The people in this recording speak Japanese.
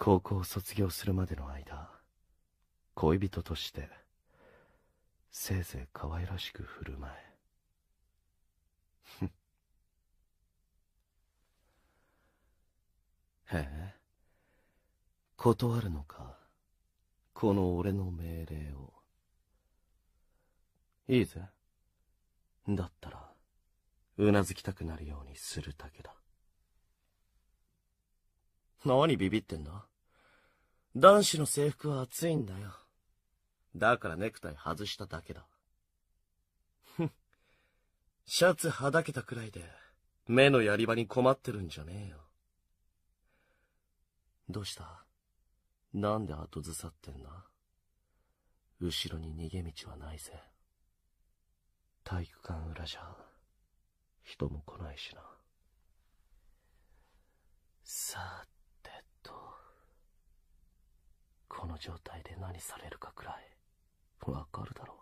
高校を卒業するまでの間恋人としてせいぜい可愛らしく振る舞えへえ断るのかこの俺の命令をいいぜだったらうなずきたくなるようにするだけだ何ビビってんだ男子の制服は暑いんだよ。だからネクタイ外しただけだ。ふん。シャツはだけたくらいで、目のやり場に困ってるんじゃねえよ。どうしたなんで後ずさってんだ後ろに逃げ道はないぜ。体育館裏じゃ、人も来ないしな。状態で何されるかくらいわかるだろう